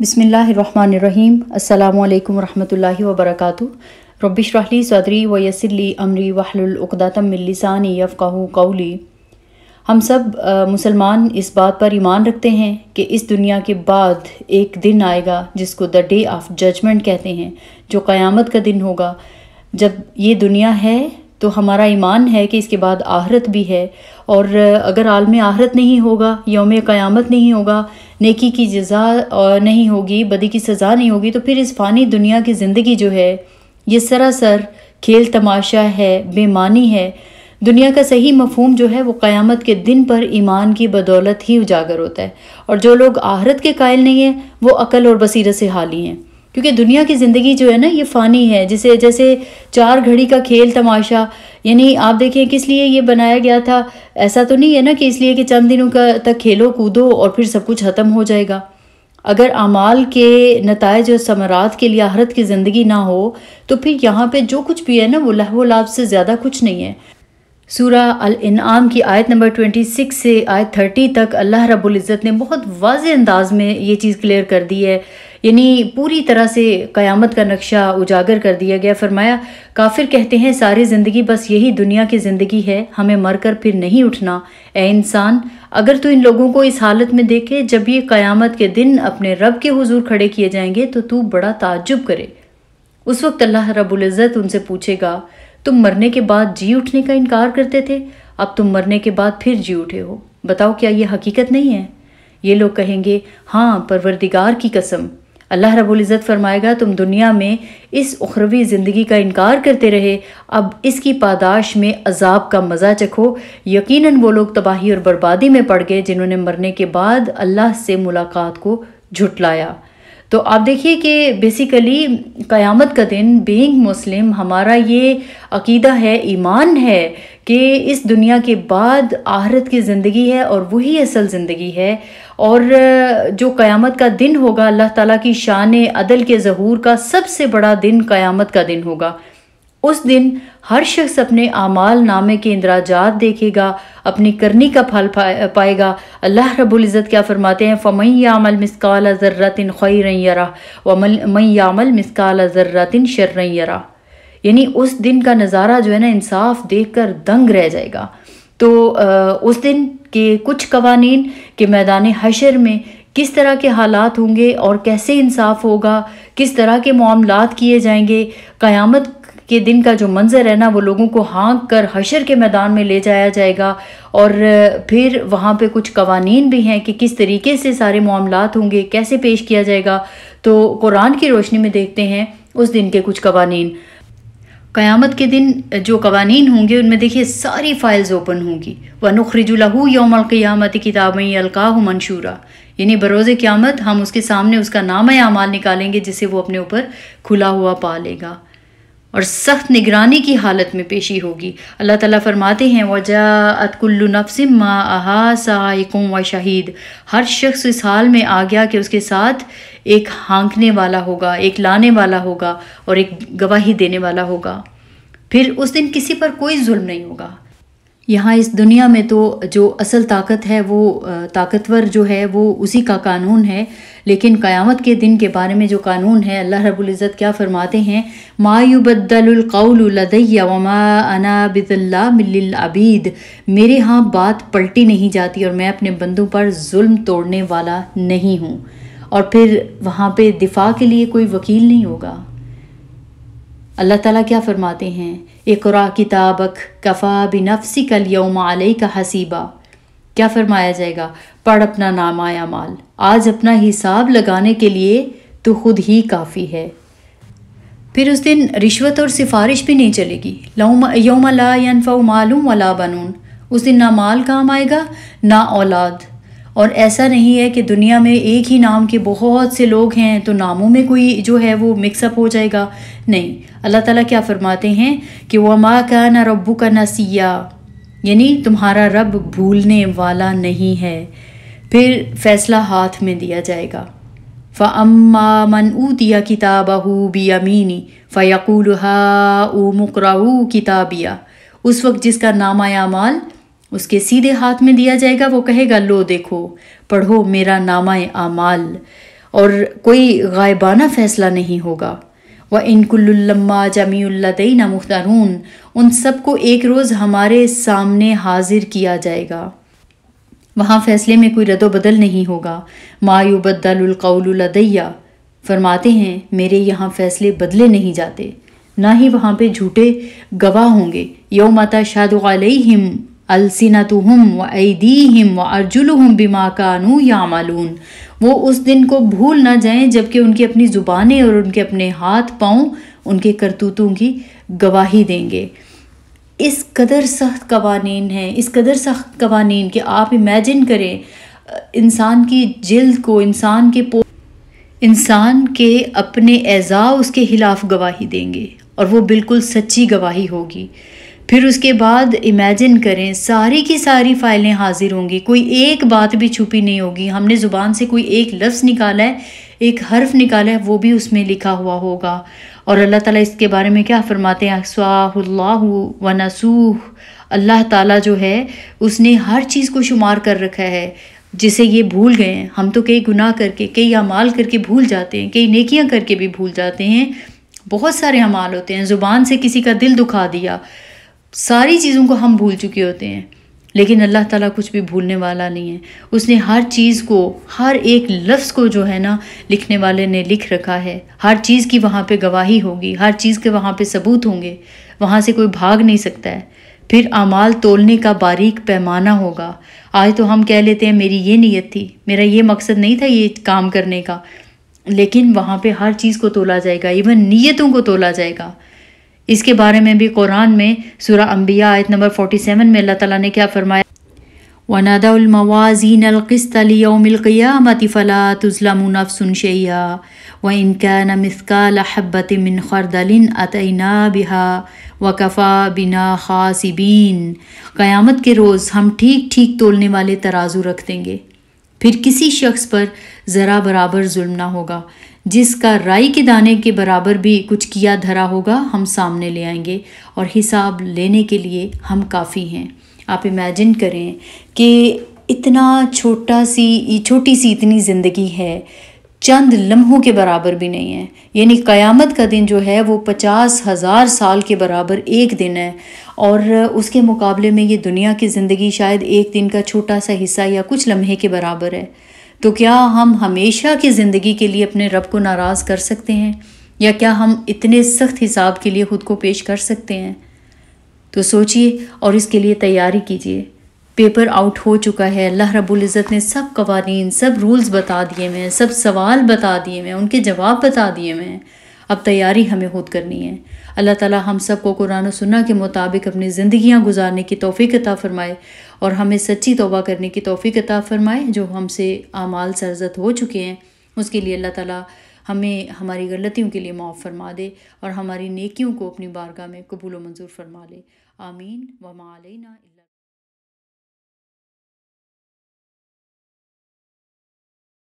बिसमीम् अल्लाम वरहमल वबरक राहली सदरी यसली अमरी वहलुलदातमिलसानी यफ़ाह कौली हम सब मुसलमान इस बात पर ईमान रखते हैं कि इस दुनिया के बाद एक दिन आएगा जिसको द डे ऑफ जजमेंट कहते हैं जो क़यामत का दिन होगा जब ये दुनिया है तो हमारा ईमान है कि इसके बाद आहरत भी है और अगर आलम आहरत नहीं होगा योम क़यामत नहीं होगा नेकी की जजा नहीं होगी बदी की सज़ा नहीं होगी तो फिर इस फ़ानी दुनिया की ज़िंदगी जो है ये सरासर खेल तमाशा है बेमानी है दुनिया का सही मफहम जो है वो क़यामत के दिन पर ईमान की बदौलत ही उजागर होता है और जो लोग आहरत के कायल नहीं हैं वो अकल और बसीरत से हाली हैं क्योंकि दुनिया की ज़िंदगी जो है ना ये फ़ानी है जिसे जैसे चार घड़ी का खेल तमाशा यानी आप देखें किस लिए ये बनाया गया था ऐसा तो नहीं है ना कि इसलिए कि चंद दिनों का तक खेलो कूदो और फिर सब कुछ ख़त्म हो जाएगा अगर अमाल के नतज और समरात के लिए आहरत की ज़िंदगी ना हो तो फिर यहाँ पर जो कुछ भी है ना वो लहो लाभ से ज़्यादा कुछ नहीं है सूरा अल इनाम की आयत नंबर 26 से आयत 30 तक अल्लाह रब्बुल इज़्ज़त ने बहुत वाज अंदाज में ये चीज़ क्लियर कर दी है यानी पूरी तरह से क़यामत का नक्शा उजागर कर दिया गया फरमाया काफिर कहते हैं सारी ज़िंदगी बस यही दुनिया की ज़िंदगी है हमें मरकर फिर नहीं उठना ए इंसान अगर तू इन लोगों को इस हालत में देखे जब ये क़यामत के दिन अपने रब के हुजूर खड़े किए जाएंगे तो तू बड़ा ताज्जुब करे उस वक्त अल्लाह रबुल्ज़त उनसे पूछेगा तुम मरने के बाद जी उठने का इनकार करते थे अब तुम मरने के बाद फिर जी उठे हो बताओ क्या ये हकीकत नहीं है ये लोग कहेंगे हाँ परवरदिगार की कसम अल्लाह रबुल्ज़त फरमाएगा तुम दुनिया में इस उखरवी ज़िंदगी का इनकार करते रहे अब इसकी पादाश में अजाब का मज़ा चखो यकीनन वो लोग तबाही और बर्बादी में पड़ गए जिन्होंने मरने के बाद अल्लाह से मुलाकात को झुटलाया तो आप देखिए कि बेसिकली क़यामत का दिन बीइंग मुस्लिम हमारा ये अकीदा है ईमान है कि इस दुनिया के बाद आहरत की ज़िंदगी है और वही असल ज़िंदगी है और जो क़यामत का दिन होगा अल्लाह ताला की शान अदल के जहूर का सबसे बड़ा दिन क़यामत का दिन होगा उस दिन हर शख्स अपने आमाल नामे के इंदराजात देखेगा अपनी करनी का फल पाएगा अल्लाह रबुल्ज़त क्या फरमाते हैं फ़मई यामल मिसकाल ज़र्रतिन खैर यरा व मई यामल मिसकाल ज़र्रतिन शर्र यरा यानी उस दिन का नज़ारा जो है ना इंसाफ देख कर दंग रह जाएगा तो आ, उस दिन के कुछ कवानीन के मैदान हशर में किस तरह के हालात होंगे और कैसे इंसाफ होगा किस तरह के मामलात किए जाएंगे क़यामत के दिन का जो मंज़र है ना वो लोगों को हाँक कर हशर के मैदान में ले जाया जाएगा और फिर वहाँ पे कुछ कवानीन भी हैं कि किस तरीके से सारे मामलात होंगे कैसे पेश किया जाएगा तो कुरान की रोशनी में देखते हैं उस दिन के कुछ कवानीन क़यामत के दिन जो कवानीन होंगे उनमें देखिए सारी फ़ाइल्स ओपन होंगी व नखरजुलहू योम क़ियामत अलका हु मंशूरा यानी बरोज़ क़्यामत हम उसके सामने उसका नाम आमाल निकालेंगे जिसे वो अपने ऊपर खुला हुआ पा लेगा और सख्त निगरानी की हालत में पेशी होगी अल्लाह ताला फरमाते हैं वजा अतकुल्लु नफ्स मा आहा व शहीद हर शख्स इस हाल में आ गया कि उसके साथ एक हाँकने वाला होगा एक लाने वाला होगा और एक गवाही देने वाला होगा फिर उस दिन किसी पर कोई जुल्म नहीं होगा यहाँ इस दुनिया में तो जो असल ताकत है वो ताकतवर जो है वो उसी का कानून है लेकिन क़यामत के दिन के बारे में जो कानून है अल्लाह रबुल्ज़त क्या फ़रमाते हैं मायुबद्दलक़ौलदैया वमा अना बिदल्ला मेरे यहाँ बात पलटी नहीं जाती और मैं अपने बंदों पर जुल्म तोड़ने वाला नहीं हूँ और फिर वहाँ पे दिफा के लिए कोई वकील नहीं होगा अल्लाह ताला क्या फ़रमाते हैं इकरा किताबक कफ़ा नफसी कल यौम आलई का हसीबा क्या फ़रमाया जाएगा पढ़ अपना नामाया माल आज अपना हिसाब लगाने के लिए तो खुद ही काफ़ी है फिर उस दिन रिश्वत और सिफारिश भी नहीं चलेगी यौम ला मालूम वला बनून उस दिन ना माल काम आएगा ना औलाद और ऐसा नहीं है कि दुनिया में एक ही नाम के बहुत से लोग हैं तो नामों में कोई जो है वो मिक्सअप हो जाएगा नहीं अल्लाह ताला क्या फरमाते हैं कि माँ का ना रब्बू का नसिया यानी तुम्हारा रब भूलने वाला नहीं है फिर फैसला हाथ में दिया जाएगा फ़म्मा मन ऊतिया किताबहू बियामीनी फ़यकूल हा ऊ मुकराऊ किताबिया उस वक्त जिसका नामा माल उसके सीधे हाथ में दिया जाएगा वो कहेगा लो देखो पढ़ो मेरा नामा आमाल और कोई गायबाना फैसला नहीं होगा व इनकुल्लम्मा जमील्लातना मुख्तारून उन सबको एक रोज़ हमारे सामने हाजिर किया जाएगा वहाँ फैसले में कोई रद्दबदल नहीं होगा मायूबद्दलकौलदैया फरमाते हैं मेरे यहाँ फैसले बदले नहीं जाते ना ही वहाँ पे झूठे गवाह होंगे यो माता यौमाता हिम अलसिनतहम व ऐदीम व अर्जुलहम बिमा कानू मालून वो उस दिन को भूल ना जाएं जबकि उनकी अपनी ज़ुबानें और उनके अपने हाथ पाँव उनके करतूतों की गवाही देंगे इस कदर सख्त कवानीन है इस कदर सख्त कवानीन कि आप इमेजिन करें इंसान की जिल्द को इंसान के पो इंसान के अपने एज़ा उसके खिलाफ गवाही देंगे और वो बिल्कुल सच्ची गवाही होगी फिर उसके बाद इमेजिन करें सारी की सारी फाइलें हाजिर होंगी कोई एक बात भी छुपी नहीं होगी हमने ज़ुबान से कोई एक लफ्ज़ निकाला है एक हर्फ निकाला है वो भी उसमें लिखा हुआ होगा और अल्लाह ताला इसके बारे में क्या फरमाते हैं अक्सवाह व नसूह अल्लाह ताला जो है उसने हर चीज़ को शुमार कर रखा है जिसे ये भूल गए हैं हम तो कई गुनाह करके कई अमाल करके भूल जाते हैं कई नेकियाँ करके भी भूल जाते हैं बहुत सारे अमाल होते हैं ज़ुबान से किसी का दिल दुखा दिया सारी चीज़ों को हम भूल चुके होते हैं लेकिन अल्लाह ताला कुछ भी भूलने वाला नहीं है उसने हर चीज़ को हर एक लफ्ज़ को जो है ना लिखने वाले ने लिख रखा है हर चीज़ की वहाँ पे गवाही होगी हर चीज़ के वहाँ पे सबूत होंगे वहाँ से कोई भाग नहीं सकता है फिर अमाल तोलने का बारीक पैमाना होगा आज तो हम कह लेते हैं मेरी ये नीयत थी मेरा ये मकसद नहीं था ये काम करने का लेकिन वहाँ पर हर चीज़ को तोला जाएगा इवन नीयतों को तोला जाएगा इसके बारे में भी कुरान में सूरा अम्बिया आयत नंबर 47 में अल्लाह ताला ने क्या फरमाया वनादाउलमवाजीन अलक़स्तलियमिलक़ियामत फ़ला तुज़लमुनफ़सन शैया व इनका नमस्काल हब्बत मिन खरदलिन अतना बिहा वकफ़ा बिना खासिबीन क़यामत के रोज़ हम ठीक ठीक तोलने वाले तराजू रख देंगे फिर किसी शख्स पर ज़रा बराबर जुल्म ना होगा जिसका राई के दाने के बराबर भी कुछ किया धरा होगा हम सामने ले आएंगे और हिसाब लेने के लिए हम काफ़ी हैं आप इमेजिन करें कि इतना छोटा सी छोटी सी इतनी ज़िंदगी है चंद लम्हों के बराबर भी नहीं है यानी क़यामत का दिन जो है वो पचास हज़ार साल के बराबर एक दिन है और उसके मुकाबले में ये दुनिया की ज़िंदगी शायद एक दिन का छोटा सा हिस्सा या कुछ लम्हे के बराबर है तो क्या हम हमेशा की ज़िंदगी के लिए अपने रब को नाराज़ कर सकते हैं या क्या हम इतने सख्त हिसाब के लिए ख़ुद को पेश कर सकते हैं तो सोचिए और इसके लिए तैयारी कीजिए पेपर आउट हो चुका है अल्लाह रब्बुल इज़्ज़त ने सब कवानीन सब रूल्स बता दिए हुए हैं सब सवाल बता दिए हुए हैं उनके जवाब बता दिए हुए हैं अब तैयारी हमें खुद करनी है अल्लाह ताला हम सब को कुरान सुन्ना के मुताबिक अपनी ज़िंदियाँ गुजारने की तोफ़ी अता फ़रमाए और हमें सच्ची तोबा करने की तोफ़ी अता फ़रमाए जो हमसे आमाल सरजत हो चुके हैं उसके लिए अल्लाह ताला हमें हमारी गलतियों के लिए माफ़ फरमा दे और हमारी नेकियों को अपनी बारगाह में कबूल मंजूर फरमा ले आमीन व वमा